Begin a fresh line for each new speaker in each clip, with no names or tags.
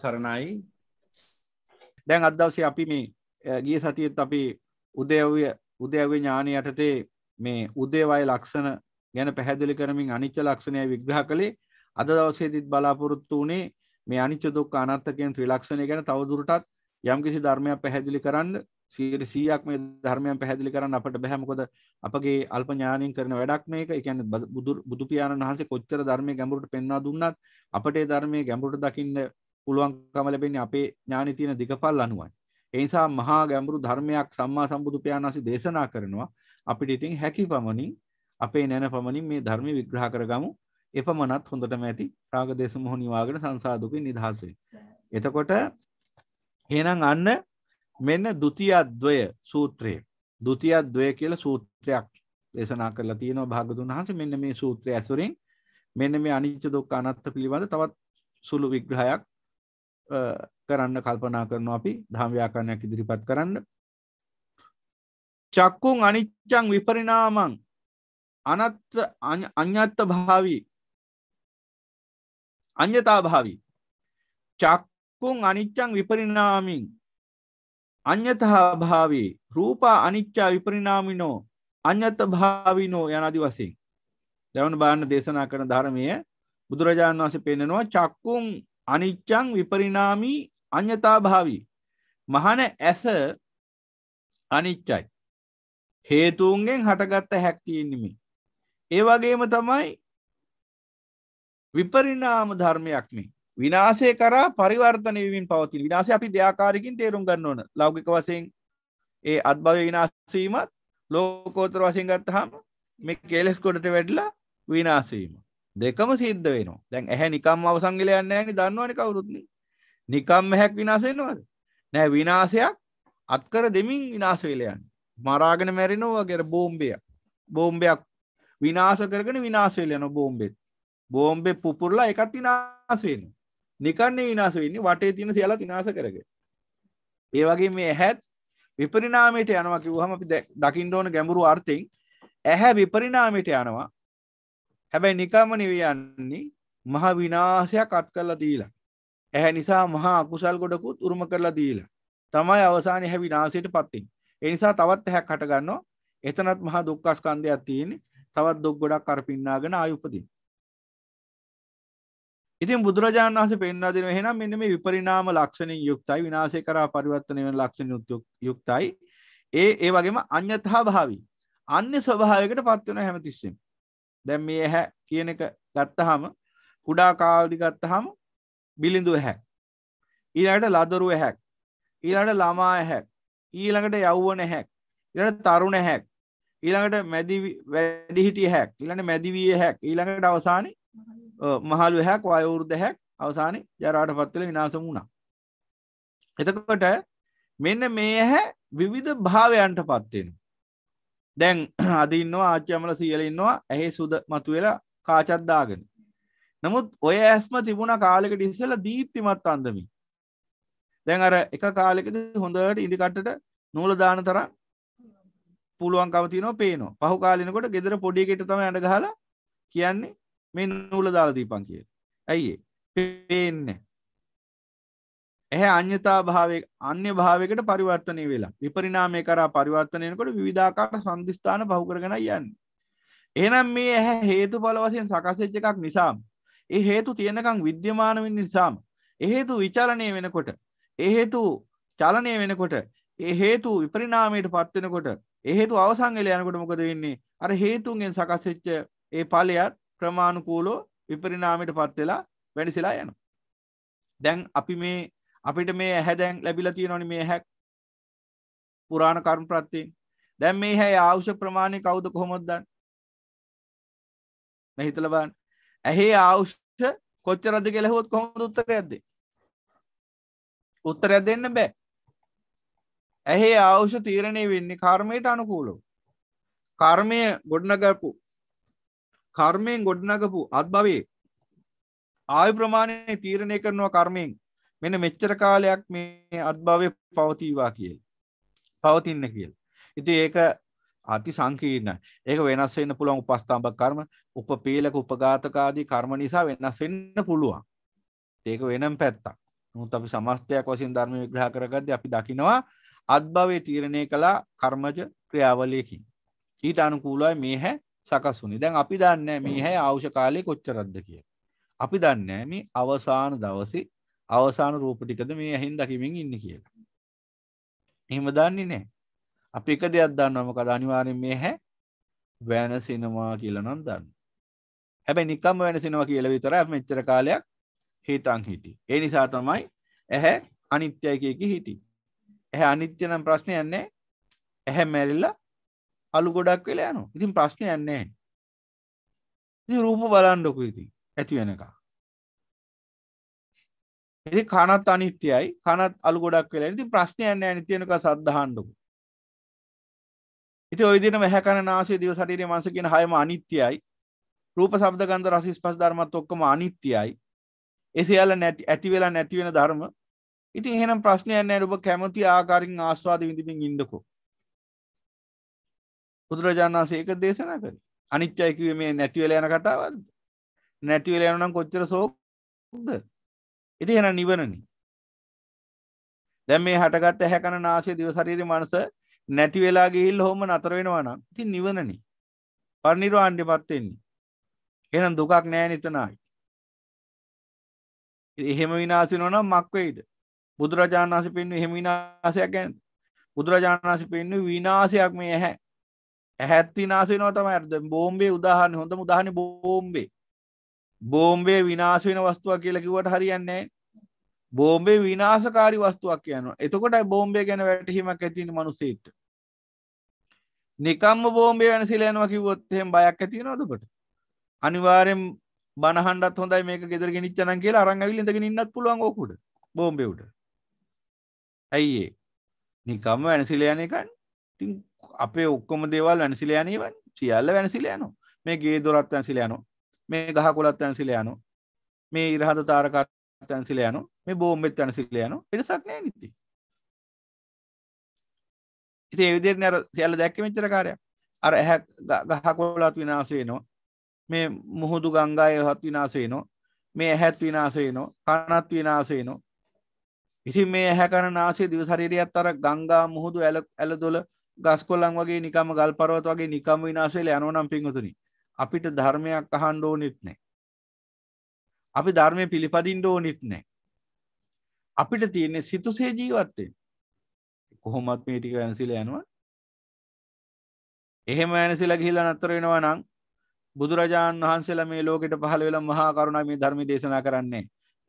තෙරුවන් සරණයි දැන් අදවසේ අපි මේ ගිය සතියත් අපි උදයව්‍ය උදයව්‍ය ඥානය යටතේ මේ උදේවය ලක්ෂණ ගැන පැහැදිලි කරමින් අනිච්ච ලක්ෂණය විග්‍රහ කළේ අද දවසේදීත් බලාපොරොත්තු වුණේ මේ අනිච්ච දුක්ඛ අනාත්ත කියන ත්‍රිලක්ෂණය ගැන තවදුරටත් යම්කිසි ධර්මයක් පැහැදිලි කරන්න 100ක් මේ ධර්මයන් පැහැදිලි කරන්න අපට බෑ මොකද අපගේ අල්ප ඥාණයෙන් කරන වැඩක් මේක. ඒ කියන්නේ බුදු බුදු පියාණන් වහන්සේ කොච්චර ධර්මයේ ගැඹුරට පෙන්වා දුන්නත් අපට ඒ ධර්මයේ ගැඹුරට දකින්න පුළුවන්කම ලැබෙන්නේ අපේ ඥානෙ තියෙන දිගපල් අනුවයි. ඒ නිසා මහා ගැඹුරු ධර්මයක් සම්මා සම්බුදු පියාණන් වහන්සේ දේශනා කරනවා. අපිට ඉතින් හැකි පමණින් අපේ නැන පමණින් මේ ධර්ම විග්‍රහ කරගමු. එපමණත් හොඳටම ඇති රාග දේශ මොහ නිවාගෙන සංසාදුකින් නිදහස් වෙයි. එතකොට එහෙනම් අන්න මෙන්න ဒုတိ ය ద్వය සූත්‍රය. ဒုတိ ය ద్వය කියලා සූත්‍රයක් දේශනා කරලා තියෙනවා භාගතුන් වහන්සේ මෙන්න මේ සූත්‍රය ඇසුරින් මෙන්න මේ අනිච්ච දුක්ඛ අනාත්ම පිළිබඳ තවත් සුළු විග්‍රහයක් කරන්න කල්පනා කරන අපි ධම්ව්‍යාකරණයක් ඉදිරිපත් කරන්න චක්කුන් අනිච්චං විපරිනාමං අනත්ත අඥත්ත භාවී අන්‍යතා භාවී චක්කුන් අනිච්චං විපරිනාමින් අන්‍යතා භාවී රූපා අනිච්චා විපරිනාමිනෝ අන්‍යත භාවිනෝ යන අදි වසින් දැවන බාන්න දේශනා කරන ධර්මය බුදුරජාණන් වහන්සේ පෙන්නනවා චක්කුන් අනිච්චං විපරිනාමී අඥතාභාවී මහන ඇස අනිච්චයි හේතුන්ගෙන් හටගත්ත හැක්තියෙන්නෙමි ඒ වගේම තමයි විපරිනාම ධර්මයක් මේ විනාසය කරා පරිවර්තන වීමින් පවතින විනාසය අපි දෙයාකාරකින් තේරුම් ගන්න ඕන ලෞගික වසයෙන් ඒ අත්භව විනාසීමත් ලෝකෝතර වසයෙන් ගත්තහම මේ කෙලෙස් කොඩට වැඩිලා විනාසීම දෙකම සිද්ධ වෙනවා දැන් ඇහැ නිකම් අවසංගල යන්න ඇනි දන්නවන කවුරුත්න නිකම් මෙහැක් විනාසෙනවද නෑ විනාසයක් අත්කර දෙමින් විනාසවෙලයන් මරාගෙන මැරෙනෝවගේර බෝම්බය බෝම්බයක් විනාස කරගෙන විනාසවෙලයන බෝම්බෙත් බෝම්බෙ පුපුරලා එකත් විනාසවෙන නිකන්නේ විනාස වෙන්නේ වටේ තියෙන සියලා විනාස කරග ඒ වගේ මේ ඇහැත් විපරිනාමයට යනවා කිව්වහම අපි දකින්න ඕන ගැඹුරු අර්ථයෙන් ඇහැ විපරිනාමයට යනවා හැබැයි නිකම නිවියන්නේ මහා විනාශයක් අත් කරලා දීලා. ඇහැ නිසා මහා අකුසල් ගොඩකුත් උරුම කරලා දීලා. තමයි අවසානයේ හැ විනාශයට පත් වෙන්නේ. ඒ නිසා තවත් ඇහැක් හට ගන්නවා. එතනත් මහා දුක්ඛස්කන්ධයක් තියෙන්නේ. තවත් දුක් ගොඩක් අරපින්නාගෙන ආයි උපදින. ඉතින් බුදුරජාණන් වහන්සේ පෙන්වා දෙනවා එහෙනම් මෙන්න මේ විපරිණාම ලක්ෂණින් යුක්තයි විනාශය කරා පරිවර්තන වෙන ලක්ෂණ යුක්තයි. ඒ ඒ වගේම අඤ්‍යතහ භාවී. අන්‍ය ස්වභාවයකට පත් වෙන හැමතිස්සෙම. දැන් මේ ඇහැ කියන එක ගත්තහම කුඩා කාලි ගත්තහම බිලිඳු ඇහැක් ඊළඟට ලදරු ඇහැක් ඊළඟට ළමා ඇහැක් ඊළඟට යව්වන ඇහැක් ඊළඟට තරුණ ඇහැක් ඊළඟට මැදි වැඩිහිටිය හැක් ඊළඟට මැදිවිය හැක් ඊළඟට අවසානි මහලු හැක් වයවෘද්ධ හැක් අවසානි ජරාට පත්වල විනාසම වුණා එතකොට මෙන්න මේ ඇහැ විවිධ භාවයන්ට පත්වෙනවා දැන් අදන්නවා ආච්‍යමල සියලඉන්නවා ඇහේ සුද මතු වෙලා කාචත්දාගෙන නමුත් ඔය ඇස්ම තිබුණ කාලෙකට ඉස්සල දීප්තිමත් අන්දමි දැන් අර එක කාලෙකද හොඳට ඉදිකට්ටට නූල දාන තරම් පුළුවන් කවතිනෝ පේනෝ පහු කාලනකොට ගෙදර පොඩිකට තම ඇඩ ගහලා කියන්නේ මේ නූල දාලා දීපන් කිය ඇයිඒ පේන්නේ ඇහැ අන්‍යතා භාවය අන්‍ය භාවකට පරිවර්තනය වෙලා විපරිනාමය කරා පරිවර්තනයකොට විධාකාට සන්ධස්ථාන පහුකරගෙන යන්න. එනම් මේ ඇහැ හේතු පල වසයෙන් සකසච්ච එකක් නිසාම්. ඒ හේතු තියෙනකං විද්‍යමානවින් නිසාම්. එහෙතු විචාලනය වෙනකොට. එහෙතු චලනය වෙනකොට. එහෙතු විපරිනාමයට පත්වෙනකොට එහෙතු අවසංගල යනකොට මොකද වෙන්නේ අර හේතුන්ගෙන් සකසච්ච ඒ පලයත් ප්‍රමාණුකූලෝ විපරිනාමයට පත්වෙලා වැඩිසිලා යන. දැන් අපි මේ අපිට මේ ඇහැ දැන් ලැබිලා තියෙනවනේ මේ ඇහැ පුරාණ කර්ම ප්‍රත්‍යයෙන් දැන් මේ ඇහැ ආවශ්‍ය ප්‍රමාණය කවුද කොහොමද දන්නේ මේ හිතලා බලන්න ඇහි ආවශ්‍ය කොච්චරද කියලා හෙවොත් කොහොමද උත්තරයක් දෙන්නේ උත්තරයක් දෙන්න බෑ ඇහි ආවශ්‍ය තීරණය වෙන්නේ කර්මයට අනුකූලව කර්මය ගොඩනගපු කර්මයෙන් ගොඩනගපු අත්භවයේ ආයු ප්‍රමාණය තීරණය කරනවා කර්මයෙන් මෙන්න මෙච්චර කාලයක් මේ අත්භාවය පවතිවා කියල පවතින්න කියල් ඉති ඒක අති සංකීර්ණ ඒක වෙනස් වෙන්න පුළුවන් උපස්ථාප කර්ම උප පේලක උපගාතකාදී කර්ම නිසා වෙනස් වෙන්න පුළුවන් ඒක වෙනම් පැත්තක් නමුත් අපි සමස්තයක් වශයෙන් ධර්ම විග්‍රහ කරගද්දී අපි දකිනවා අත්භවයේ තීරණය කළා කර්මජ ක්‍රියාවලියකින් ඊට අනුකූලව මේ හැ සකස් වුණේ දැන් අපි දන්නේ මේ හැ අවශ්‍ය කාලේ කොච්චරක්ද කියලා අපි දන්නේ මේ අවසාන දවසේ අවසාන රූප ටිකද මේ ඇහින් දකිමින් ඉන්න කියලා. එහෙම දන්නේ නෑ. අපි එක දෙයක් දන්නවම කද අනිවාර්යෙන් මේ හැ වැනසෙනවා කියලා නම් දන්න. හැබැයි නිකම්ම වෙනසෙනවා කියලා විතරයි අපි මෙච්චර කාලයක් හිතන් හිටියේ. ඒ නිසා තමයි ඇහැ අනිත්‍යයි කිය කී හිටියේ. ඇහැ අනිත්‍ය නම් ප්‍රශ්නයක් නැහැ. ඇහැ මැරිලා අලු ගොඩක් වෙලා යනවා. ඉතින් ප්‍රශ්නයක් නැහැ. ඉතින් රූප බලන්නකො ඉතින් ඇති වෙනකම්. ඉති කනත් අනිත්‍යයි කනත් අලු ගොඩක් වෙලා ඉති ප්‍රශ්නයන්න ඇනි තියෙනක සද්ධහන්ඩුකු ඉති ඔයදින වැහැකන නාසේ දිව සටිරේ මස කියෙන හයම අනිත්‍යයි රූප සබ්ද ගන්ධ රසිස් පස් ධර්මත් ඔක්කම අනිත්‍යයි එසියාල නැති ඇතිවෙලා නැතිවෙන ධර්ම ඉති එහෙනම් ප්‍රශ්නයන්න ඔබ කැමති ආකාරින් ආස්වාද විඳමින් ඉන්දකෝ බුදුරජාණන් සේක දේශනා කර අනිත්‍යයකිව මේ නැතිවෙලා යන කතාවද නැතිවෙලා යනම් කොච්චර සෝක්ද ඉති එන නිවරණි දැම් මේ හටගත් ඇහැකන නාශය දිවසරීර මනස නැති වෙලා ගිහිල් හොම අතර වෙනවානම් ති නිවනන පරනිරු අන්ඩි පත්වෙන්නේ එනම් දුකක් නෑ නිතනයි එහෙම විනාසි නොනම් මක්වෙයිද බුදුරජාණන් වහස පෙන්ු එහෙම විනාසයක් ගැන බුදුරජාණන් වහස පෙන්ු විනාසයක් මේ ඇහැ ඇහැත්ති නාසනෝ තම ඇද බෝම්බේ උදාහන්න හොඳ උදාහන බෝම්බේ බෝම්බේ විනාශ වෙන වස්තුවක් කියලා කිව්වට හරියන්නේ බෝම්බේ විනාශකාරී වස්තුවක් කියනවා එතකොටයි බෝම්බේ ගැන වැටහීමක් ඇති වෙන්නේ මිනිසෙට නිකම්ම බෝම්බේ වෙනසිලා යනවා කිව්වොත් එහෙම බයක් ඇති වෙනවද ඔබට අනිවාර්යෙන් බනහන්නත් හොඳයි මේක ගෙදර ගෙනිච්ච නම් කියලා අරන් ඇවිල්ලා ඉඳගෙන ඉන්නත් පුළුවන් ඕකුඩ බෝම්බේ උඩ ඇයි ඒ නිකම්ම වෙනසිලා යන එකනේ ඉතින් අපේ ඔක්කොම දේවල් වෙනසිලා යන ඒවා සියල්ල වෙනසිලා යනවා මේ ගේ දොරත් වෙනසිලා යනවා මේ ගහකොලත් ඇන්සිල යනු මේ ඉරහඳ තාරකත් ඇන්සිල යනු මේ බෝම්බෙත් ඇනසිල යනු පිරිසක් නෑ නිති ඉති විදිර අර සියල්ල දැක්ක මෙච්චර කාරයක් අර ඇහැ ගහකොලත් විනාශේනවා මේ මුහුදු ගංගාය හත් විනාශේනවා මේ ඇහැත් විනාශේනවා කනත් විනාශේනවා ඉතින් මේ ඇහැ කන නාසේ දිවශරීරයත් අර ගංගා මුහුදු ඇල ඇල දොල ගස්කොල්ලන් වගේ නිකම ගල් පරවත් වගේ නිකම විනාශවෙල යනෝනම් පින්වතුනිි අපිට ධර්මයක් අහන්න ඕනෙත් නෑ. අපි ධර්මය පිළිපදින්න ඕනෙත් නෑ. අපිට තියෙන්නේ සිතුසේ ජීවත්තෙන් කොහොමත් මේ ටික ඇනසිල යනවා එහෙම ඇනසිල ගිහිලා නතර වෙනවා නම් බුදුරජාණන් වහන්සේලා මේ ලෝකෙට පහළ වෙලා මහා කරුණාව මේ ධර්ම දේශනා කරන්නේ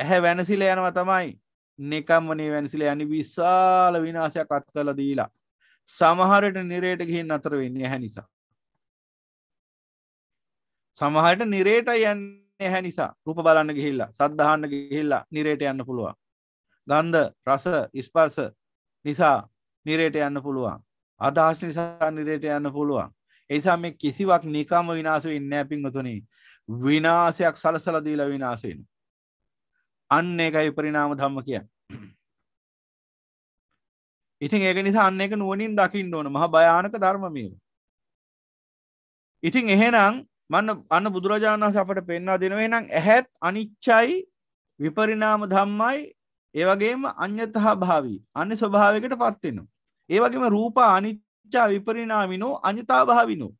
ඇහැ වෙනසිල යනවා තමයි නිකම්මනේ වෙනසිල යනි විශාල විනාශයක් අත් කරලා දීලා සමහරට නිරයට ගිහින් නතර වෙන්නේ ඇහැ නිසා සමහට නිරේට යන්න එහැ නිසා රූප බලන්න ගිහිල්ලා සද්ධහන්න ගිහිල්ලා නිරේට යන්න පුළුවන් ගන්ධ රස ඉස්පර්ස නිසා නිරේට යන්න පුළුවන් අදහස් නිසා නිරේට යන්න පුළුවන් එනිසා මේ කිසිවක් නිකම විනාස වෙන්නේ නැහැ පින්වතුනි විනාශයක් සලසලා දීලා විනාශ වෙනවා අන්න ඒකයි පරිණාම ධම්ම කියන්නේ ඉතින් ඒක නිසා අන්න එක නුවණින් දකින්න ඕන මහා භයානක ධර්ම මේවා ඉතින් එහෙනම් මන්න අන්න බුදුරජාණන් වහන්සේ අපට පෙන්වා දෙනවා එහෙනම් ඇහත් අනිච්චයි විපරිණාම ධම්මයි ඒ වගේම අඤ්‍යතහ භාවී අන්‍ය ස්වභාවයකටපත් වෙනවා. ඒ වගේම රූප අනිච්චා විපරිණාමිනෝ අඤ්‍යතා භාවිනෝ.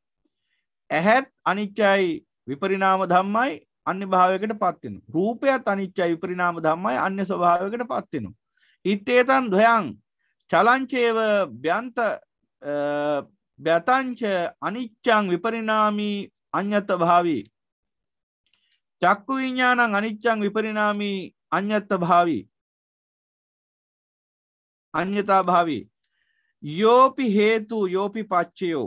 ඇහත් අනිච්චයි විපරිණාම ධම්මයි අන්‍ය භාවයකට පත්වෙන රූපයත් අනිච්චයි විපරිණාම ධම්මයි අන්‍ය ස්වභාවයකට පත්වෙනවා. ඉත්තේතන් දොයන් චලංචේව බ්‍යන්ත බ්‍යතංච අනිච්චං විපරිණාමී අඤ්‍යත භාවී චක්කු විඤ්ඥානං අනිච්චං විපරිනාමී අඤ්‍යත්ත භාවී අන්‍යතා භාවී යෝපි හේතු යෝපි පච්චයෝ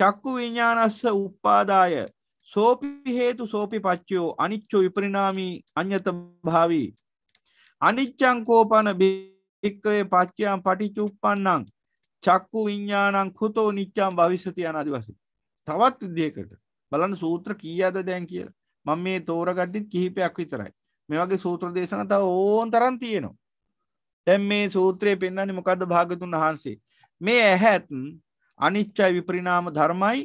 චක්කු විඤ්ඥානස්ස උපාදාය සෝපි හේතු සෝපි පච්චයෝ අනිච්චෝ විපරිනාමී අන්‍යත භාවී අනිච්චං කෝපන භික්කවේ පච්චයම් පටිචුප්පන්නං චක්කු විඤ්ඥානං කුතෝ නිච්චාම් භවිසති අනදිවස තවත් විදිහකට බලන්න සූත්‍ර කීයද දැන් කියලා. මම මේ තෝරගද්දිත් කිහිපයක් විතරයි. මේ වගේ සූත්‍ර දේශන තව ඕන් තරම් තියෙනවා. දැන් මේ සූත්‍රයේ පෙන්වන්නේ මොකද්ද භාග්‍යතුන් වහන්සේ? මේ ඇහත් අනිච්චයි විපරිණාම ධර්මයි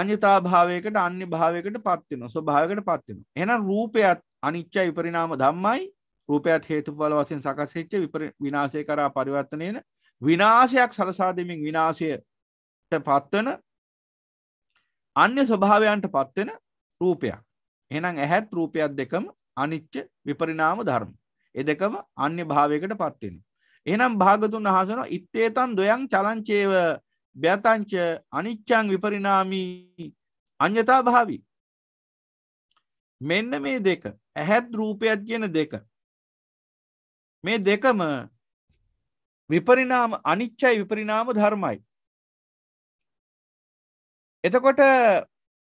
අඤ්‍යතා භාවයකට අන්‍ය භාවයකට පත් වෙනවා. ස්වභාවයකට පත් වෙනවා. එහෙනම් රූපයත් අනිච්චයි විපරිණාම ධම්මයි රූපයත් හේතුඵල වශයෙන් සකස් වෙච්ච විනාශය කරා පරිවර්තන වෙන විනාශයක් සලසා දෙමින් විනාශයට පත්වන අන්‍ය ස්වභාවයන්ට පත්වෙන රූපයක් එනම් ඇහැත් රූපයක් දෙකම අනිච්ච විපරිනාම ධර්ම එදකම අන්‍ය භාවයකට පත්වෙන. එනම් භාගතුන් අහසන ඉත්තේතන් දොයන් චලංචේව ්‍යතංච අනිච්චං විපරිනාමී අන්‍යතා භාවි මෙන්න මේ දෙක ඇහැත් රූපයක් කියන දෙක මේ දෙකම විපරිනාම අනිච්චයි විපරිනාම ධර්මයි එතකොට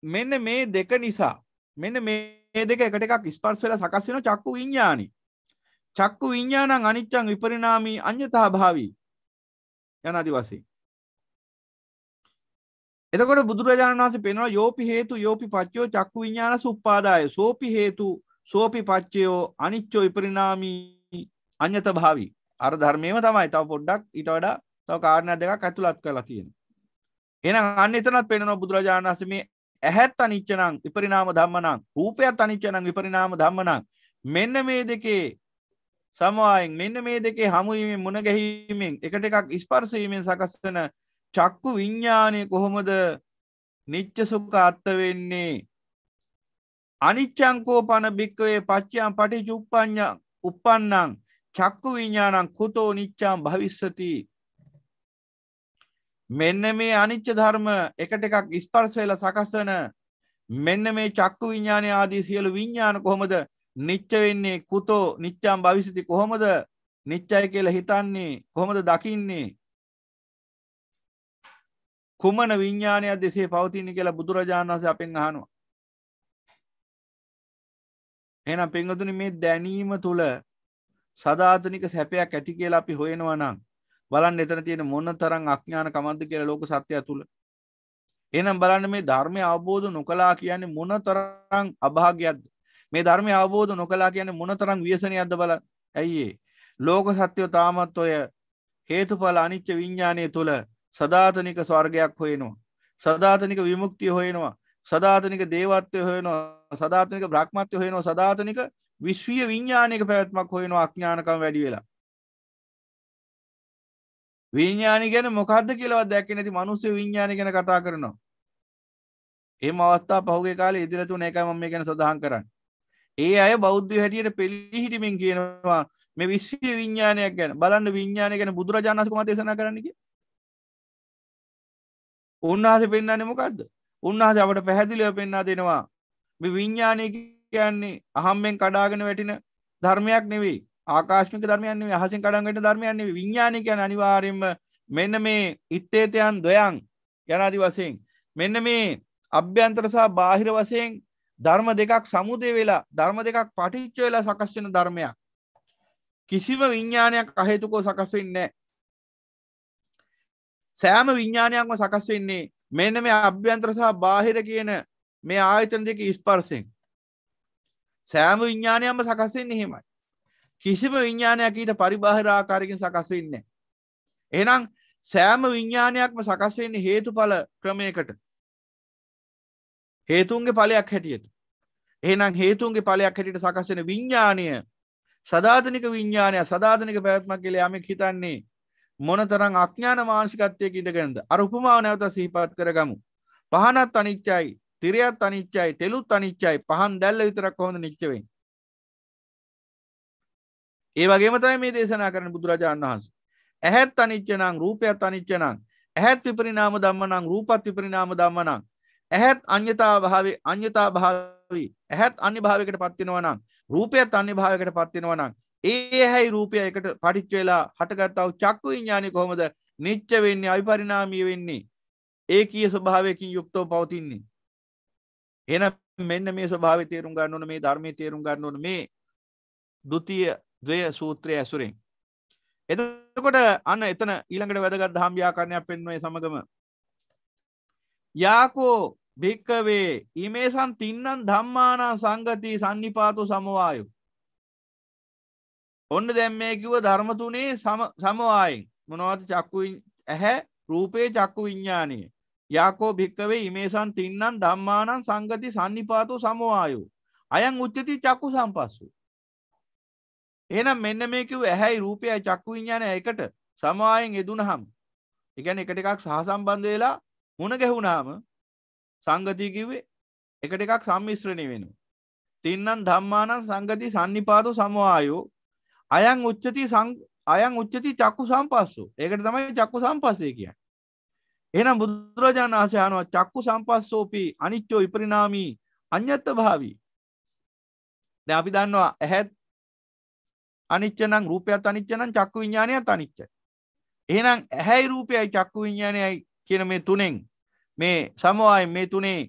මෙන්න මේ දෙක නිසා මෙන්න මේ දෙක එකට එකක් ස්පර්ශ වෙලා සකස් වෙන චක්කු විඤ්ඤාණි. චක්කු විඤ්ඤාණං අනිච්චං විපරිණාමී අඤ්‍යතා භාවී යන আদি වශයෙන්. එතකොට බුදුරජාණන් වහන්සේ පෙන්වනවා යෝපි හේතු යෝපි පච්චයෝ චක්කු විඤ්ඤාණ සුප්පාදාය සෝපි හේතු සෝපි පච්චයෝ අනිච්චෝ විපරිණාමී අඤ්‍යත භාවී. අර ධර්මයේම තමයි. තව පොඩ්ඩක් ඊට වඩා තව කාරණා දෙකක් අතුලත් කරලා තියෙනවා. එහෙනම් අන්න එතනත් පේනවා බුදුරජාණන් වහන්සේ මේ ඇහත් අනිච්චනං විපරිණාම ධම්මනං රූපයත් අනිච්චනං විපරිණාම ධම්මනං මෙන්න මේ දෙකේ සමවායෙන් මෙන්න මේ දෙකේ හමුවීමෙන් මුණ ගැහිීමෙන් එකට එකක් ස්පර්ශ වීමෙන් සකස් වෙන චක්කු විඥානය කොහොමද නිච්ච සුඛ අත්ත වෙන්නේ අනිච්ඡං කෝපන බික්කවේ පච්චයන් පටිච්ච උප්පඤ්ඤ උප්පන්නං චක්කු විඥානං කුතෝ නිච්ඡං භවිස්සති මෙන්න මේ අනිච්ච ධර්ම එකට එකක් ස්පර්ශ වෙලා සකස් වෙන මෙන්න මේ චක්කු විඥාන ආදී සියලු විඥාන කොහොමද නිච්ච වෙන්නේ කුතෝ නිච්ඡම් භවිසති කොහොමද නිච්චයි කියලා හිතන්නේ කොහොමද දකින්නේ කුමන විඥානයක්ද එසේ පවතින්නේ කියලා බුදුරජාණන් වහන්සේ අපෙන් අහනවා එහෙනම් පින්වතුනි මේ දැනීම තුල සදාතනික සැපයක් ඇති කියලා අපි හොයනවා නම් බලන්න එතන තියෙන මොන තරම් අඥාන කමක්ද කියලා ලෝක සත්‍යය තුල. එහෙනම් බලන්න මේ ධර්මය අවබෝධ නොකළා කියන්නේ මොන තරම් අභාග්‍යයක්ද? මේ ධර්මය අවබෝධ නොකළා කියන්නේ මොන තරම් ව්‍යසනයක්ද බලන්න. ඇයි ලෝක සත්‍යය තාමත් ඔය හේතුඵල අනිච්ච විඥානයේ තුල සදාතනික ස්වර්ගයක් හොයනවා. සදාතනික විමුක්තිය හොයනවා. සදාතනික දේවත්වය හොයනවා. සදාතනික බ්‍රහ්මත්වය හොයනවා. සදාතනික විශ්වීය විඥානයක පැවැත්මක් හොයනවා අඥානකම වැඩි වෙලා. විඤ්ඥානි ගැන මොකක්ද කියලවත් දැක්ක නැති මනුසේ විඤ්ඥානි ගැන කතා කරනවා. එම අවස්ථා පහුගේ කාල ඉදිරතුන එකයි මම මේ ගැන සඳහන් කරන්න. ඒ අය බෞද්ධ හැටියට පෙළිහිටිමින් කියනවා මේ විශ්වය විඤ්ඥානයක් ගැන බලන්න විඤ්ඥානය ගැන බුදුරජාණස්කම දේශනා කරන්නකි. උන්වහස පෙන්න්නන්නේ මොකක්ද උන්වහස අපට පැහැදිලිව පෙන්න්නා දෙනවා මේ විඤ්ඥානය කියන්නේ අහම්මෙන් කඩාගෙන වැටින ධර්මයක් නෙවෙයි ආකාශ්මික ධර්මයන්නේ අහසින් කඩන්ගට ධර්මයන්නේ විඤ්ඥානිකයන් අනිවාරෙන්ම මෙන්න මේ ඉත්තේතයන් දොයන් යනාදි වසයෙන් මෙන්න මේ අභ්‍යන්තරසා බාහිර වසයෙන් ධර්ම දෙකක් සමුදය වෙලා ධර්ම දෙකක් පටිච්ච වෙලා සකස්වෙන ධර්මයක් කිසිම විඤ්ඥානයක් අහේතුකෝ සකස් වෙන්නේ සෑම විඤ්ඥානයක්ම සකස් වෙන්නේ මෙන්න මේ අභ්‍යන්ත්‍ර සහ බාහිර කියන මේ ආයතන දෙක ඉස්පර්සෙන් සෑම විඤ්ඥානයක්ම සකස්වෙන්නේ හෙමයි කිසිම විඤ්ඥානයක් ඊට පරිබාහිර ආකාරකින් සකස් වෙන්නේ. එනම් සෑම විඤ්ඥානයක්ම සකස් වෙන්නේ හේතුඵල ක්‍රමයකට. හේතුන්ගේ ඵලයක් හැටියට. එහෙනම් හේතුන්ගේ ඵලයක් හැටියට සකස් වෙන විඤ්ඥානය සදාතනික විඤ්ඥානය සදාතනික පැවැත්මක් කියලා යමෙක් හිතන්නේ මොනතරං අඥාන මානසිකත්වයක ඉඳගෙනද අර උපමාව නැවත සිහිපත් කරගමු. පහනත් අනිච්චයි තිරයත් අනිච්චයි තෙලුත් අනිච්චයි පහන් දැල්ල විතරක් කොහොඳ නිච්චවෙන්නේ ඒ වගේමතයි මේ දේශනා කරන බුදුරජාණන් වහන්ස ඇහැත් අනිච්චනං රූපයත් අනිච්චනං ඇහැත් විපරිනාම දම්මනං රූපත් විපරිනාම දම්මනං ඇහැත් අන්‍යතා භාවේ අන්‍යතා භාවී ඇහැත් අනි භාවකට පත්තිනවනම් රූපයත් අන්‍ය භාවකට පත්තිනවනම් ඒ හැයි රූපය එකට පටිච්චවෙලා හටගත්තාව චක්කු විඤ්ඥානය කොහොමද නිච්ච වෙන්නේ අයිපරිනාමී වෙන්නේ ඒ කිය ස්වභාවයකින් යුක්තව පවතින්නේ එන මෙන්න මේ ස්වභාව තේරුම් ගන්නවන මේ ධර්මය තේරුම් ගන්නවන මේ දෘතිය දවය සූත්‍රය ඇසුරෙන් එතකොට අන්න එතන ඊළඟට වැදගත් හාම්්‍යාකරණයක් පෙන්වේ සමගම යාකෝ භික්කවේ ඉමේසන් තින්නන් ධම්මානා සංගති සංනිපාතු සමවායු ඔන්න දැම් මේ කිව ධර්මතුනේ සමවායෙන් මොනවත චක්කු ඇහැ රූපේ චක්කු විඤ්ඥානය යකෝ භික්කවේ ඉමේසන් තින්නන් ධම්මානන් සංගති සන්නිපාතු සමවායු අයන් උච්චති චක්කු සම්පස්සු එහෙනම් මෙන්න මේ කිව්ව ඇහැයි රූපයයි චක්කු විඤ්ඤාණය එකට සමායෙන් යෙදුනහම ඒ කියන්නේ එකට එකක් සහසම්බන්ධ වෙලා මුණ ගැහුනහම සංගතිය කිව්වේ එකට එකක් සම්මිශ්‍රණය වෙනවා තින්නම් ධම්මානම් සංගති සම්නිපාතෝ සමවායෝ අයං උච්චති අයං උච්චති චක්කු සම්පස්සෝ ඒකට තමයි චක්කු සම්පස්සේ කියන්නේ එහෙනම් බුදුරජාණන් වහන්සේ අහනවා චක්කු සම්පස්සෝපි අනිච්චෝ විපරිණාමී අඤ්ඤත්ත භාවී දැන් අපි දන්නවා ඇහත් අනිච්චනම් රූපයත් අනිච්චනම් චක්කු විඤ්ඥානයත් අනිච්ච එහෙනම් ඇහැයි රූපයයි චක්කු විඤ්ඥානයයි කියන මේ තුනෙන් මේ සමවායි මේ තුනේ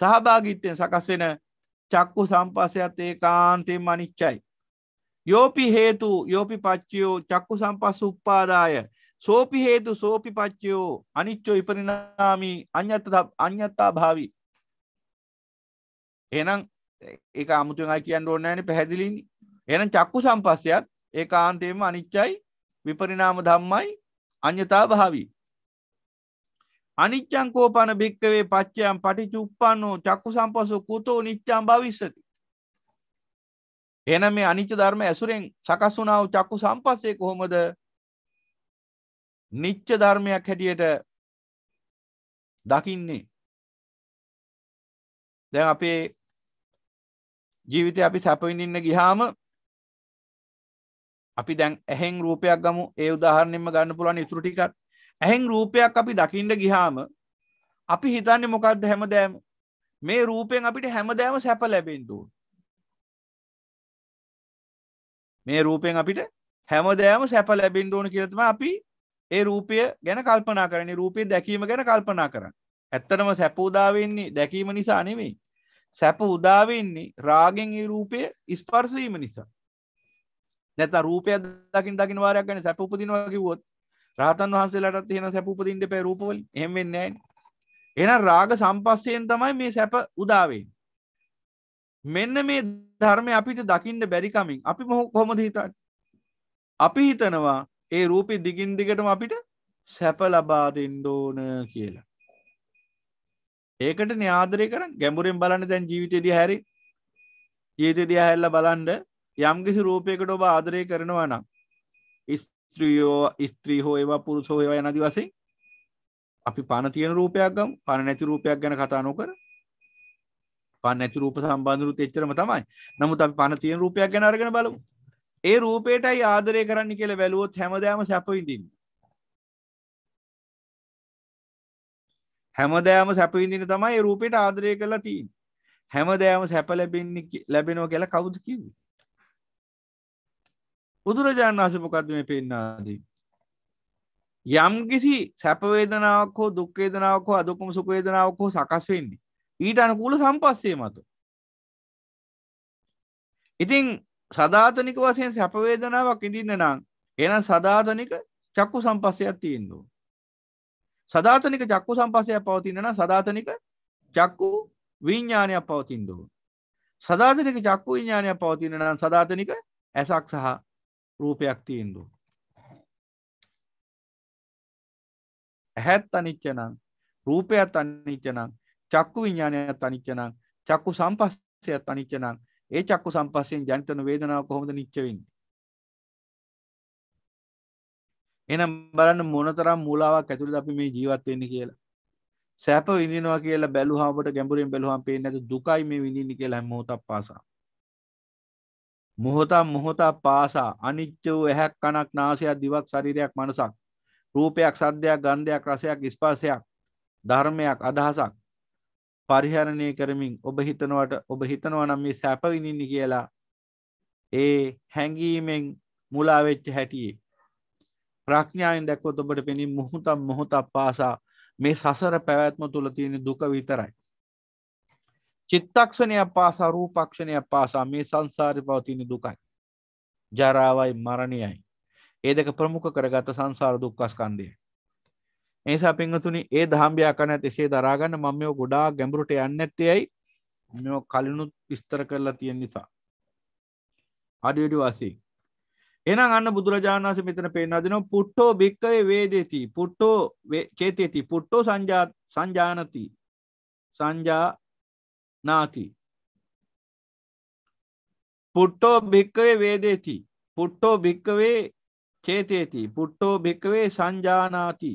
සහභාගිත්වයෙන් සකස් වෙන චක්කු සම්පස්සයත් ඒ කාන්තයෙන් අනිච්චයි යෝපි හේතු යෝපි පච්චයෝ චක්කු සම්පස්ස උප්පාදාය සෝපි හේතු සෝපි පච්චයෝ අනිච්චෝ ඉපරිනාමී අඥත්ත අඥත්තා භාවි එනම් ඒ අමුතුන් අයි කියන්න ඕන්නෑන පැහැදිලිනි එහෙනම් චක්කු සම්පස්සයත් ඒකාන්තයෙන්ම අනිච්චයි විපරිණාම ධම්මයි අඤ්‍යතා භාවී අනිච්චං කෝපන භික්කවේ පච්චයන් පටිච්චුප්පන්නෝ චක්කු සම්පස්සෝ කුතෝ නිච්ඡං භවිස්සති එහෙනම් මේ අනිච්ච ධර්ම ඇසුරෙන් සකස් වුණා වූ චක්කු සම්පස්සේ කොහොමද නිච්ච ධර්මයක් හැටියට දකින්නේ දැන් අපේ ජීවිතය අපි සැපවිඳින්න ගියාම අපි දැන් ඇහෙන් රූපයක් ගමු ඒ උදාහරණයම ගන්න පුළුවන් ඉතුරු ටිකත් ඇහෙන් රූපයක් අපි දකිින්ට ගිහාම අපි හිතන්නේ මොකක්ද හැමදෑම මේ රූපයෙන් අපිට හැමදෑම සැප ලැබෙන්තු මේ රූපයෙන් අපිට හැමදෑම සැප ලැබෙන්ට ඕන කියලතම අපි ඒ රූපය ගැන කල්පනා කරන රූපය දැකීම ගැන කල්පනා කරන්න ඇත්තනම සැප උදාවෙන්නේ දැකීම නිසා නෙමේ සැප උදාවෙන්නේ රාගෙන් ඒ රූපය ඉස්පර්සීම නිසා නැත රූපයක් දකින දකින වාරයක් ගන්න සැප උපදිනවා කිව්වොත් රහතන් වහන්සේලාටත් එහෙම සැප උපදින්න එපා රූපවලින් එහෙම වෙන්නේ නැහැ එහෙනම් රාග සම්පස්සයෙන් තමයි මේ සැප උදා මෙන්න මේ ධර්මය අපිට දකින්න බැරි කමින් අපි කොහොමද හිතන්නේ අපි හිතනවා ඒ රූපේ දිගින් දිගටම අපිට සැප ලබා දෙන්න ඕන කියලා ඒකට න්‍යාදරය කරන්න ගැඹුරෙන් බලන්න දැන් ජීවිතේදී හැරි ජීවිතේදී හැල්ලා බලන්න යම්කිසි රූපයකට ඔබ ආදරය කරනවා නම් ස්ත්‍රියෝ ස්ත්‍රී හෝ ඒවා පුරුස හෝ ඒවා යනදි වසෙන් අපි පණ තියෙන රූපයක් ගම් පණ නැති රූපයක් ගැන කතා නොකර පණ නැති රූප සම්බන්ධරුත් එච්චරම තමයි නමුත් අපි පණ තියෙන රූපයක් ගැන අරගෙන බලමු ඒ රූපයටයි ආදරය කරන්න කියලා වැලුවොත් හැමදාම සැප විඳින්න හැමදෑම සැප විඳින තමයි ඒ රූපයට ආදරය කරලා තියෙන්නේ හැමදෑම සැප ලැබෙන්නේ ලැබෙනවා කියලා කවුද කිව්වේ බුදුරජාණන් වහස මොකක්ද මේ පෙන්නාදී. යම් කිසි සැපවේදනාවක් හෝ දුක්කේදනාවක් හෝ අදුකම සුපේදනාවක් හෝ සකස්වෙන්නේ ඊට අනකූල සම්පස්සේ මතු. ඉතිං සධාතනික වසයෙන් සැපවේදනාවක් ඉඳන්න නම් එන සධාතනික චක්කු සම්පස්සයක් තියෙන්දු. සධාතනික චක්කු සම්පසයක් පවතින්නන සධාතනික චක්කු විඤ්ඥානයක් පවතින්දු. සධාතනික චක්කු විඤ්ඥානයක් පවතින්නන සධාතනික ඇසක් සහ රූපයක් තීන්දු ඇහැත් අනිච්චනං රූපයත් අනිච්චනං චක්කු විඤ්ඥානයත් අනිච්චනං චක්කු සම්පස්සයත් අනිච්චනං ඒ චක්කු සම්පස්සයෙන් ජනිතන වේදනාව කොහොමද නිච්චවෙන් එනම් බලන්න මොනතරම් මූලාවක් ඇතුළට අපි මේ ජීවත්වෙන්න කියලා සැප විඳිනවා කියලා බැලු හාමට ගැඹුරෙන් බැලුවහම් පේ නැතු දුකයි මේ විඳින්න කියලා හැමෝතක් පාසා මොහොතා මොහොතා පාසා අනිච්ච වූ ඇහැක් කනක් නාසයක් දිවක් ශරීරයක් මනසක් රූපයක් සද්දයක් ගන්ධයක් රසයක් ස්පර්ශයක් ධර්මයක් අදහසක් පරිහරණය කරමින් ඔබ හිතනවට ඔබ හිතනවා නම් මේ සැප විඳින්න කියලා ඒ හැඟීමෙන් මුලා වෙච්ච හැටියේ ප්‍රඥාවෙන් දැක්කොත් ඔබට පෙනී මොහොතක් මොහොතක් පාසා මේ සසර පැවැත්ම තුල තියෙන දුක විතරයි චිත්තක්ෂණයක් පාසා රූපක්ෂණයක් පාසා මේ සංසාරි පවතින දුකයි. ජරාවයි මරණයයි. ඒ දෙක ප්‍රමුඛ කරගත සංසාර දුක්කස්කන්දය. ඒසා පිංහතුනි ඒ දහම්භ්‍යාකන එසේ දරාගන්න මමයෝ ගොඩා ගැඹුරට යන්න ඇත්තයයි මෙෝ කලිනුත් විස්තර කරලා තියෙන් නිසා. අඩඩි වසේ. එනම් අන්න බුදුරජාණන්ස මෙතන පේෙනදින පුට්ටෝ භික්කවේ වේදේති පුට්ටෝ චේතේති පුට්ටෝ සංජානති සංජා නාති පුට්ටෝ භික්කවේ වේදේති පුට්ටෝ භික්කවේ චේතේති පුට්ටෝ භික්කවේ සංජානාති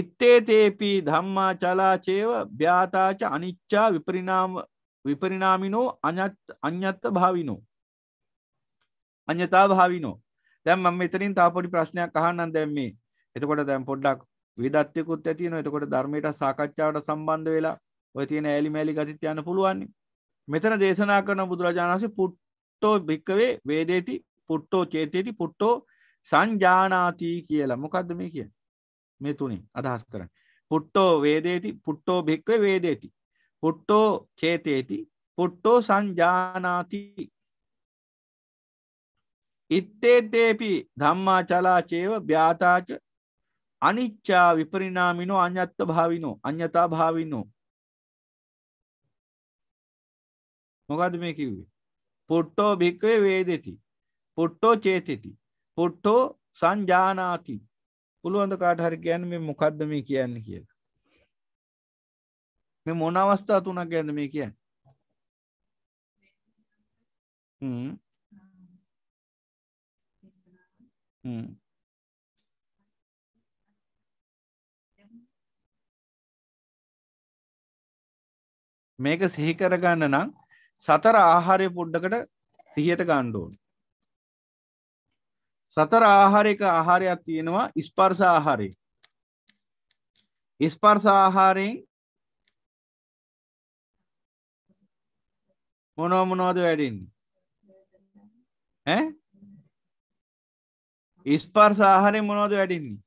ඉත්තේතේපී ධම්මා චලාචේව ්‍යාතාච අනිච්චා විපරිනාම විපරිනාමිනෝ අඥත්ත භාවිනෝ අඥතා භාවිනෝ දැම් මම එතරින් තාපොඩි ප්‍රශ්නයක් අහන්නන් දැම්මේ එතකොට දැම් පොඩ්ඩක් විදත්යකුත් ඇතින එතකොට ධර්මයට සාකච්ඡාවට සම්බන්ධ වෙලා ඔය තියෙන ඇලි මැලි ගතිත් යන්න පුළුවන්නේ මෙතන දේශනා කරන බුදුරජාණන්සේ පුට්ටෝ භික්කවේ වේදේති පුට්ටෝ චේතේති පුට්ටෝ සංජානාතී කියලා මොකක්ද මේ කිය මේ තුනින් අදහස් කරන්න පුට්ටෝ වේදේති පුට්ටෝ භික්කවේ වේදේති පුට්ටෝ චේතේති පුට්ටෝ සංජානාති ඉත්තේතේපි ධම්මා චලාචේව ්‍යාතාච අනිච්චා විපරිනාමිනෝ අඥත්ත භාවිනෝ අඥතා භාවිනෝ මොකද මේ කිව්වේ පුට්ටෝ භික්වේ වේදෙති පුට්ටෝ චේතෙති පුට්ටෝ සංජානාති පුළුවන්ද කාට හරි කියන්න මේ මොකක්ද මේ කියන්න කියලා මේ මොන අවස්ථා තුනක් ගැන්න මේ කියන්න හ්ම් මේක සිහිකරගන්න නම් සතර ආහාරය පොඩ්ඩකට සිහයට ගණ්ඩෝන් සතර ආහාරයක ආහාරයක් තියෙනවා ඉස්පර්ස ආහාරය ඉස්පර්ස ආහාරයෙන් මොනෝ මොනවද වැඩෙන්නේ ඉස්පර්ස ආහාරය මොනවද වැඩින්නේ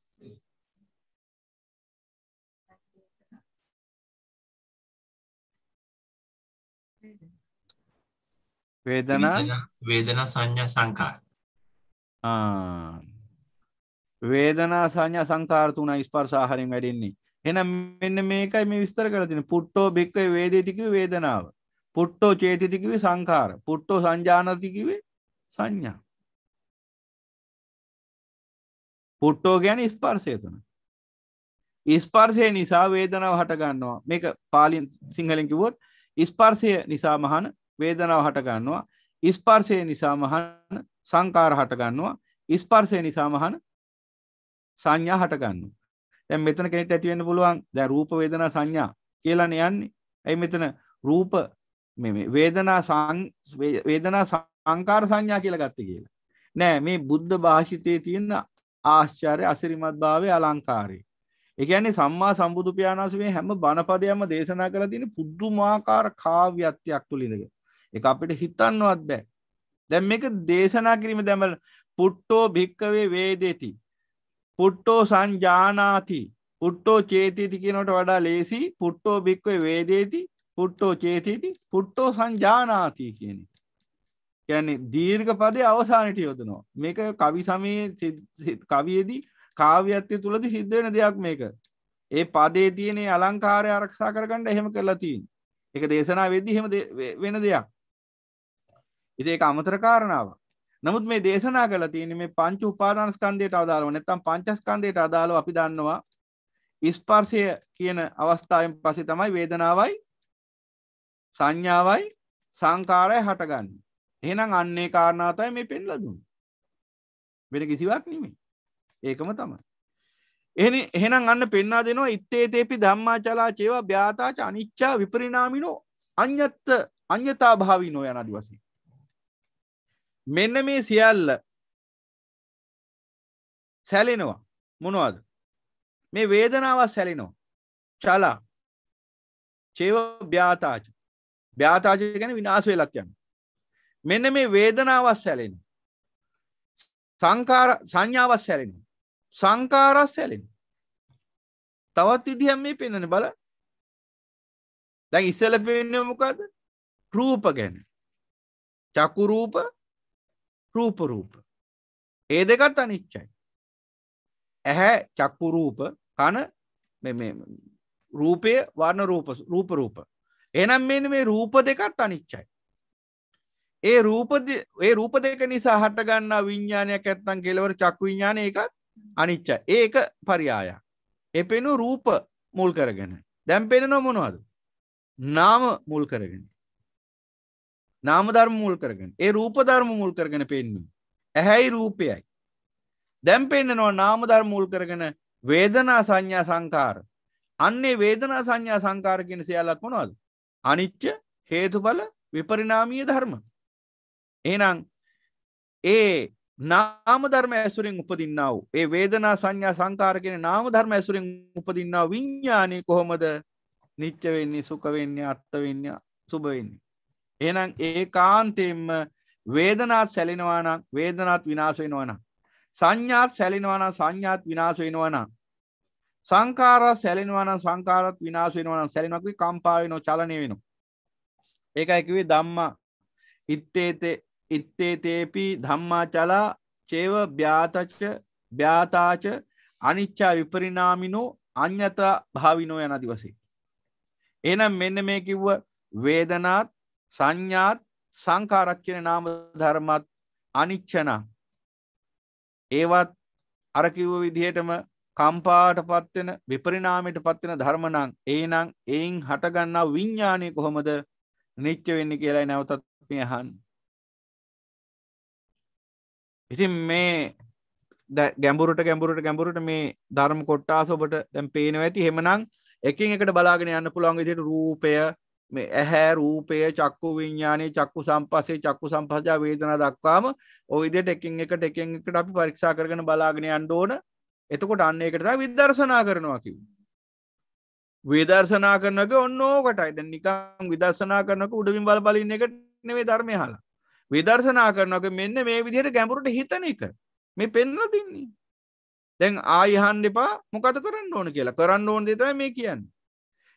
වේදනා වේදනා සංඥා සංකාර වේදනා සංඥා සංකාර තුනයි ස්පර්ශ ආහාරයෙන් වැඩෙන්නේ එහෙනම් මෙන්න මේකයි මේ විස්තර කරලා තියෙන්නේ පුට්ටෝ බික්කේ වේදේති කිව්වේ වේදනාව පුට්ටෝ චේතිති කිව්වේ සංකාර පුට්ටෝ සංජානති කිව්වේ සංඥා පුට්ටෝ කියන්නේ ස්පර්ශය තුන ස්පර්ශය නිසා වේදනාව හට ගන්නවා මේක පාලින් සිංහලෙන් කිව්වොත් ස්පර්ශය නිසා මහන වේදනාව හටගන්නවා ඉස්පර්සය නිසා මහන සංකාර හටගන්නවා ඉස්පර්සය නිසා මහන සංඥා හටගන්න තැන් මෙතන කෙනෙට ඇතිවෙන්න පුළුවන් දැ රූප වේදනා සංඥා කියලන යන්නේ ඇයි මෙතන රූප වේදනා වේදනා සංකාර සංඥා කියල ගත්ත කියලා නෑ මේ බුද්ධ භාෂිතය තියෙන ආශ්චාරය අසිරිමත් භාවය අලංකාරය එකන්නේ සම්මා සම්බුදු පියාණසුවේ හැම බණපදයම දේශනා කළ තියෙන පුද්දුමාකාර කාව්‍යත්වයක් තුළිඳක එක අපිට හිතන්නවත් බෑ දැම් මේක දේශනා කිරීම දැමල් පුට්ටෝ භික්කවේ වේදේති පුට්ටෝ සංජානාති පුට්ටෝ චේතීති කියනට වඩා ලේසි පුට්ටෝ භික්වේ වේදේති පුට්ටෝ චේතීති පුට්ටෝ සංජානාති කියන කියන්නේ දීර්ඝ පදේ අවසානට යොදනවා මේක කවි සමයේ කවියේදී කාව්‍යත්ය තුළද සිද්ධ වෙන දෙයක් මේක ඒ පදේ තියනේ අලංකාරය අරක්ෂා කරගන්න එහෙම කරලා තියන් එක දේශනා වෙද්දි හෙම වෙන දෙයක් ඉදඒක අමතර කාරණාවක් නමුත් මේ දේශනා කළ තියෙන මේ පංච උපාදානස්කන්ධයට අදාළව නැත්නම් පංචස්කන්ධයට අදාළව අපි දන්නවා ස්පර්ශය කියන අවස්ථාවෙන් පස්සේ තමයි වේදනාවයි සංඥාවයි සංකාරය හටගන්න එහෙනම් අන්නේ කාරණාතයි මේ පෙන්ල දුන් වෙන කිසිවක් නෙමේ ඒකම තමයි එහෙන එහෙනම් අන්න පෙන්වා දෙනවා ඉත්තේ තේපි ධම්මා චලා චේවා ්‍යාතාච අනිච්චා විපරිනාමිනෝ අඥත්ත අන්‍යතා භාවිනෝ යන අදිවසේ මෙන්න මේ සියල්ල සැලෙනවා මොනවාද මේ වේදනාවක් සැලිනෝ චලා චේව ්‍යාතාච ්‍යාතාජ ගැන විනාශ වෙලක් යන්න මෙන්න මේ වේදනාවක් සැලෙන සංකාර සංඥාවක් සැලෙන සංකාරක් සැලෙන තවත් ඉදිහම් මේ පෙන්නන බල දැන් ඉස්සල පෙන්න මොකද රූප ගැන චකුරූප රූපරූප. ඒ දෙකත් අනිච්චයි. ඇහැ චක්කුරූප කන රූපය වර්ණ රූපරූප. එනම් මෙන මේ රූප දෙකත් අනිච්චයි. ඒ රූප ඒ රූප දෙක නිසා හටගන්නා විඤ්ඥානයක් ඇත්තන් කෙලවර චක්කු විඤ්ඥාන එකත් අනිච්ච ඒක පරියායක්. එපෙනු රූප මුල් කරගෙන දැම් පෙන නොමොනවාද නාම මුල් කරගෙන නාමධර්ම මුල් කරගෙන ඒ රූපධර්ම මුල් කරගෙන පෙන්වීම. ඇහැයි රූපයයි. දැම් පෙන්න්නනවා නාමධර් මුල් කරගෙන වේදනා සංඥා සංකාර. අන්නේ වේදනා සංඥා සංකාරගෙන සියල්ලත් මොනවද. අනිච්ච හේතුඵල විපරිනාමීය ධර්ම. එනම් ඒ නාමධර්ම ඇසුරෙන් උපදින්නාව ඒ වේදනා සංඥා සංකාරගෙන නාමධර්ම ඇසුරෙන් උපදින්නාව විඤ්ඥානය කොහොමද නිච්චවෙන්නේ සුකවෙන්නේ අත්තවෙන්න සුභවෙන්නේ. එනම් ඒ කාන්තෙන්ම වේදනාත් සැලෙනවානම් වේදනාත් විනාශ වෙනවනම් සංඥාත් සැලෙනවනම් සංඥාත් විනාශ වෙනවනම් සංඛාරා සැලෙනවනම් සංඛාරත් විනාශ වෙනවනම් සැලෙනවා කිව්වේ කම්පා වෙනවා චලනය වෙනවා ඒකයි කිව්වේ ධම්මා ඉත්තේතේ ඉත්තේතේපි ධම්මාචලා චේව භ්‍යාතච භ්‍යාතාච අනිච්චා විපරිණාමිනෝ අඤ්‍යතා භාවිනෝ යන දිවසේ එහෙනම් මෙන්න මේ කිව්ව වේදනාත් සංඥාත් සංකාරක්්‍යන නාම ධර්මත් අනිච්චන ඒවත් අරකිව්ව විදිහටම කම්පාට පත්වෙන විපරිනාමයට පත්වෙන ධර්මනං ඒනං එයින් හටගන්නා විඤ්ඥානය කොහොමද නිච්ච වෙන්න කියලයි නැවතත් පියහන් ඉතින් මේ ගැඹුරට ගැඹුරට ගැඹුරට මේ ධර්ම කොට්ටා සොබට දැම් පේනව ඇති හෙමනං එකින් එකට බලාගෙන යන්න පුළුවන් විදිට රූපය මේ ඇහැ රූපය චක්කු විඤ්ඥානය චක්කු සම්පසේ චක්කු සම්පසජා වේදන දක්වාම ඔයිදට එකින් එකට එකින් එකට අපි පරික්ෂා කරගෙන බලාගෙන අන්ඩෝන එතකොට අන්න එකට විදර්ශනා කරනවා කිව් විදර්ශනා කරනක ඔන්න ඕකටයිද නිකම් විදර්ශනා කරනක උඩමින් බල බලින්න එකට නෙවේ ධර්මය හලා විදර්ශනා කරනක මෙන්න මේ විදිහට ගැඹුරට හිතන එක මේ පෙන්ල දෙන්නේ දැන් ආයහන් එපා මොකත කරන්න ඕන කියලා කරන්න ඕන දෙතයි මේ කියන්න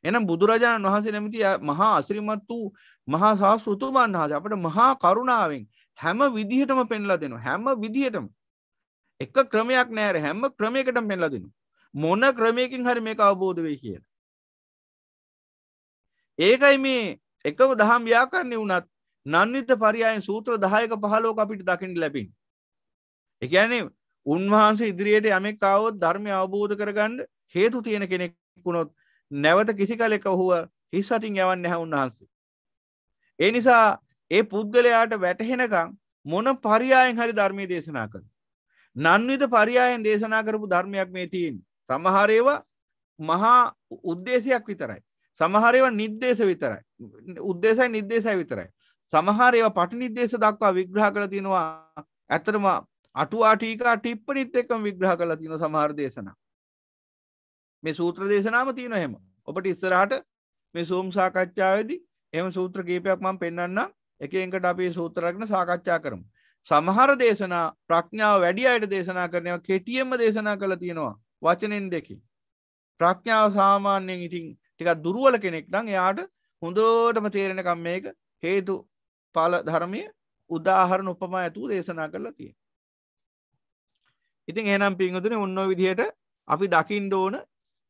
එනම් බුදුරජාණන් වහන්සේ නැමිති මහා අසිරිමත් වූ මහා ශාස්ෘතුමන් වහස අපට මහා කරුණාවෙන් හැම විදිහටම පෙන්ලා දෙනවා හැම විදිහටම එක ක්‍රමයක් නෑර හැම ක්‍රමයකට පෙන්ලා දෙනු මොන ක්‍රමයකින් හරි මේ අවබෝධ වේ කියන ඒකයි මේ එකම දහම් ව්‍යාකරණය වුණත් නන්විත පරියායෙන් සූත්‍ර දහයක පහලෝක අපිට දකිට ලැබින් එකනේ උන්වහන්සේ ඉදිරියට යමෙක් කාවොත් ධර්මය අවබෝධ කරගන්න හේතු තියෙන කෙනෙක් වුණොත් නැවත කිසි කලෙක ඔහුව හිස් අතින් යවන්න නැහැ උන්වහන්සේ. ඒ නිසා ඒ පුද්ගලයාට වැටහෙනකම් මොන පරියායෙන් හරි ධර්මයේ දේශනා කළ. නන්විත පරියායෙන් දේශනා කරපු ධර්මයක් මේ තියෙන්. සමහරේවා මහා උද්දේශයක් විතරයි. සමහරේවා නිද්දේශ විතරයි. උද්දේශයි නිද්දේශයි විතරයි. සමහරේවා පටි නිද්දේශ දක්වා විග්‍රහ කළ තියෙනවා ඇතරම අටුවාටීකා ටිප්පනිත් එක්කම විග්‍රහ කළ තියෙන සමහර දේශනා. මේ සූත්‍ර දේශනාව තියෙන හෙම ඔබට ඉස්සරහට මේ සූම් සාකච්ඡාවේදී එම සූත්‍ර කීපයක් මම පෙන්වන්න එක එකට අපි සූත්‍රරක්න සාකච්ඡා කරමු සමහර දේශනා ප්‍රඥාව වැඩි අයට දේශනා කරනවා කෙටියෙන්ම දේශනා කළ තියෙනවා වචනෙන් දෙකේ ප්‍රඥාව සාමාන්‍යයෙන් ඉතින් ටිකක් දුර්වල කෙනෙක් නම් එයාට හොඳටම තේරෙනකම් මේක හේතු ඵල ධර්මය උදාහරණ උපමා ඇතුව දේශනා කරලා තියෙන. ඉතින් එහෙනම් පින්වතුනි ඔන්න ඔය විදිහට අපි දකින්න ඕන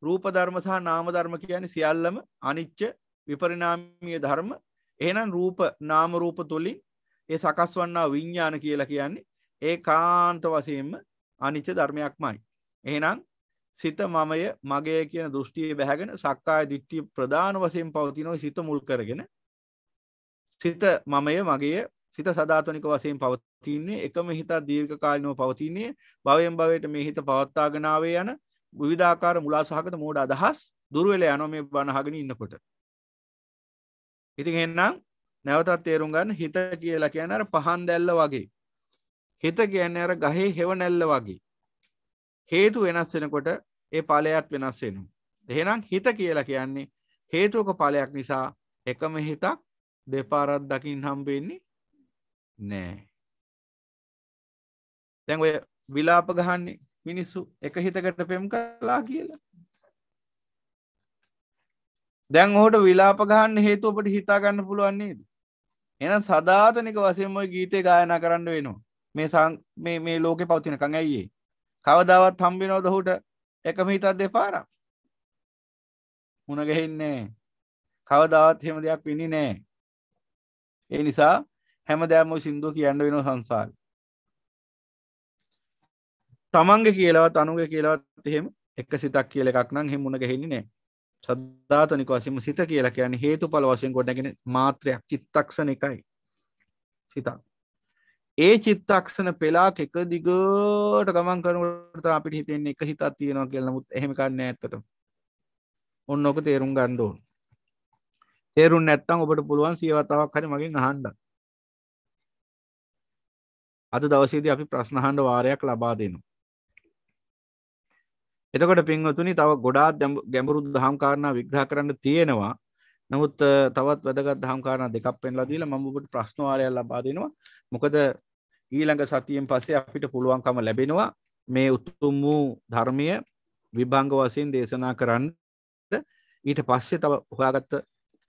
රූප ධර්ම සහ නාම ධර්ම කියන්නේ සියල්ලම අනිච්ච විපරිණාමීය ධර්ම. එහෙනම් රූප නාම රූප තුලින් ඒ සකස් වන්නා විඥාන කියලා කියන්නේ ඒකාන්ත වශයෙන්ම අනිච්ච ධර්මයක්මයි. එහෙනම් සිත මමය මගේ කියන දෘෂ්ටිය බැහැගෙන සක්කාය දිට්ඨිය ප්‍රධාන වශයෙන් පවතිනවා සිත මුල් කරගෙන සිත මමය මගේ සිත සදාතනික වශයෙන් පවතින්නේ එකම හිත දීර්ඝ කාලිනව පවතින්නේ භවයෙන් භවයට මේ හිත පවත්වාගෙන ආවේ යන විධාකාර මුලා සහගත මෝඩ අදහස් දුරුවෙල යන මේ බණහගෙන ඉන්නකොට ඉතින් එන්නම් නැවතත් තේරුම් ගන්න හිත කියලා කියන අර පහන් දැල්ල වගේ හිත කියන්නේ අර ගහේ හෙව නැල්ල වගේ හේතු වෙනස් වෙනකොට ඒ ඵලයත් වෙනස් වෙනවා එහෙනම් හිත කියලා කියන්නේ හේතුක ඵලයක් නිසා එකම හිතක් දෙපාරක් දකින් හම්බෙන්නේ නෑ දැන් ඔය විලාප ගහන්නේ මිනිස්සු එක හිතකට පෙම් කලා කියලා දැන් ඔහට විලාප ගහන්න හේතු ඔබට හිතාගන්න පුළුවන්නේද එනම් සධාතනික වසයෙන් ඔයි ගීතය ගායනා කරන්න වෙනවා මේ සං මේ මේ ලෝකෙ පවතිනකං ඇයියේ කවදාවත් හම්බිනෝද හුට එකම හිතත් දෙපාරක් මුණගැහින්නේ කවදාවත් හෙම දෙයක් වෙනි නෑ ඒ නිසා හැම දෑම සිින්දුව කියන්න වෙන සංසාල් තමන්ග කියලවත් අනුග කියලවත් එහෙම එක සිතක් කියල එකක් නම් හෙමුණ ගැහෙන්නේ නෑ සද්ධාතනික වසම සිත කියලා කියන්නේ හේතු පල වශයෙන් ගොඩැගෙන මාත්‍රයක් චිත්තක්ෂණ එකයි සිතා ඒ චිත්තක්ෂණ පෙලාක් එක දිගට ගමන් කරනට අපිට හිතෙන්නේ එක හිතත් තියෙනවා කියලා නමුත් එහෙම කන්න ඇත්තට ඔන්න ඕක තේරුම් ගන්න ඕන තේරුම් නැත්තම් ඔබට පුළුවන් සියවතාවක් හරි මගෙන් අහන්න අද දවසේදී අපි ප්‍රශ්න අහන්න වාරයක් ලබා දෙනවා එතකොට පින්වතුනි තව ගොඩාත් ගැඹුරු දහම්කාරණා විග්‍රහ කරන්න තියෙනවා නමුත් තවත් වැදගත් දහම්කාරණ දෙකක් පෙන්ලා දීලා මම ඔබට ප්‍රශ්න වාරයක් ලබා දෙනවා මොකද ඊළඟ සතියෙන් පස්සේ අපිට පුළුවන්කම ලැබෙනවා මේ උතුම් වූ ධර්මීය විභංග වශයෙන් දේශනා කරන්න ඊට පස්සේ තව හොයාගත්ත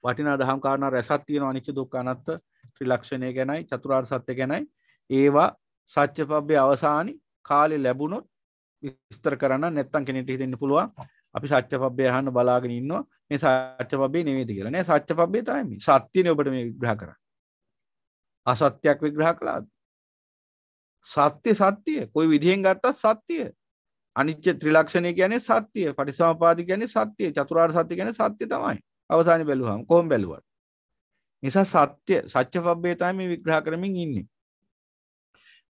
වටිනා දහම් කාරණා රැසක් තියෙනවා අනිච්ච දුක්ඛ අනාත්ත ත්‍රිලක්ෂණය ගැනයි චතුරාර්ය සත්‍ය ගැනයි ඒවා සත්‍යපබ්බේ අවසානි කාලේ ලැබුණොත් විස්තර කරන්න නැත්තම් කෙනෙට හිතෙන්න පුළුවන් අපි සච්ච පබ්බේ අහන්න බලාගෙන ඉන්නවා මේ සච්ච පබ්බේ නෙවෙයිද කියලා නෑ සච්ච පබ්බේ තමයි මේ සත්‍යනේ ඔබට මේ විග්‍රහ කරන්නේ අසත්‍යයක් විග්‍රහ කළාද සත්‍ය සත්‍ය කොයි විදිහෙන් ගත්තත් සත්‍ය අනිච්ච ත්‍රිලක්ෂණය කියන්නේ සත්‍ය පටිසමපාද කියන්නේ සත්‍ය චතුරාර්ය සත්‍ය කියන්නේ සත්‍ය තමයි අවසානයේ බැලුවාම කොහොම බැලුවත් නිසා සත්‍ය සත්‍ය පබ්බේ තමයි මේ විග්‍රහ කරමින් ඉන්නේ